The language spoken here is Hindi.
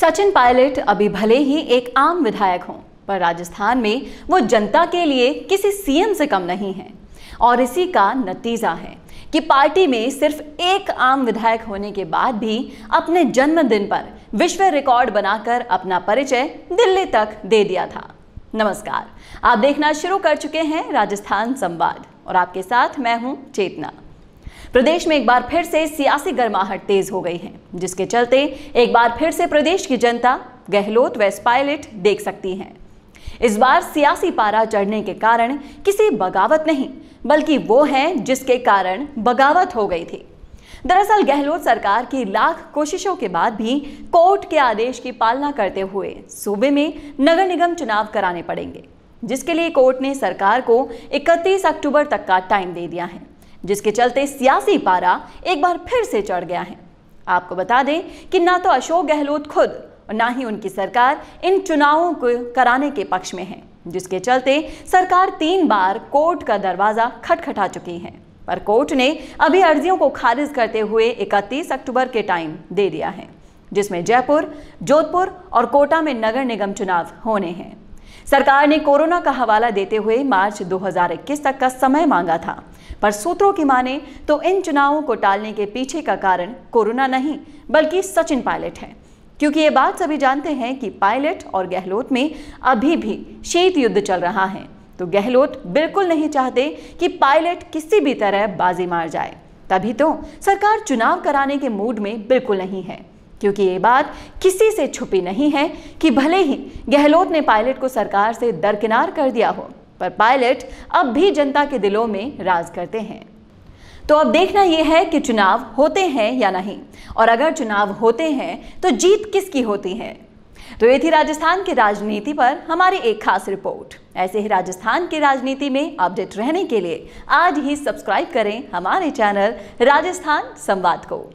सचिन पायलट अभी भले ही एक आम विधायक हों पर राजस्थान में वो जनता के लिए किसी सीएम से कम नहीं है और इसी का नतीजा है कि पार्टी में सिर्फ एक आम विधायक होने के बाद भी अपने जन्मदिन पर विश्व रिकॉर्ड बनाकर अपना परिचय दिल्ली तक दे दिया था नमस्कार आप देखना शुरू कर चुके हैं राजस्थान संवाद और आपके साथ मैं हूं चेतना प्रदेश में एक बार फिर से सियासी गर्माहट तेज हो गई है जिसके चलते एक बार फिर से प्रदेश की जनता गहलोत व पायलट देख सकती है इस बार सियासी पारा चढ़ने के कारण किसी बगावत नहीं बल्कि वो है जिसके कारण बगावत हो गई थी दरअसल गहलोत सरकार की लाख कोशिशों के बाद भी कोर्ट के आदेश की पालना करते हुए सूबे में नगर निगम चुनाव कराने पड़ेंगे जिसके लिए कोर्ट ने सरकार को 31 अक्टूबर तक का टाइम दे दिया है जिसके चलते सियासी पारा एक बार फिर से चढ़ गया है आपको बता दें कि ना तो अशोक गहलोत खुद और ना ही उनकी सरकार इन चुनावों को कराने के पक्ष में है जिसके चलते सरकार तीन बार कोर्ट का दरवाज़ा खटखटा चुकी है पर कोर्ट ने अभी अर्जियों को खारिज करते हुए 31 अक्टूबर के टाइम दे दिया है जिसमें जयपुर जोधपुर और कोटा में नगर निगम चुनाव होने हैं सरकार ने कोरोना का हवाला देते हुए मार्च 2021 तक का समय मांगा था पर सूत्रों की माने तो इन चुनावों को टालने के पीछे का कारण कोरोना नहीं बल्कि सचिन पायलट है क्योंकि ये बात सभी जानते हैं कि पायलट और गहलोत में अभी भी शीत युद्ध चल रहा है तो गहलोत बिल्कुल नहीं चाहते कि पायलट किसी भी तरह बाजी मार जाए तभी तो सरकार चुनाव कराने के मूड में बिल्कुल नहीं है क्योंकि ये बात किसी से छुपी नहीं है कि भले ही गहलोत ने पायलट को सरकार से दरकिनार कर दिया हो पर पायलट अब भी जनता के दिलों में राज करते हैं तो अब देखना यह है कि चुनाव होते हैं या नहीं और अगर चुनाव होते हैं तो जीत किसकी होती है तो ये थी राजस्थान की राजनीति पर हमारी एक खास रिपोर्ट ऐसे ही राजस्थान की राजनीति में अपडेट रहने के लिए आज ही सब्सक्राइब करें हमारे चैनल राजस्थान संवाद को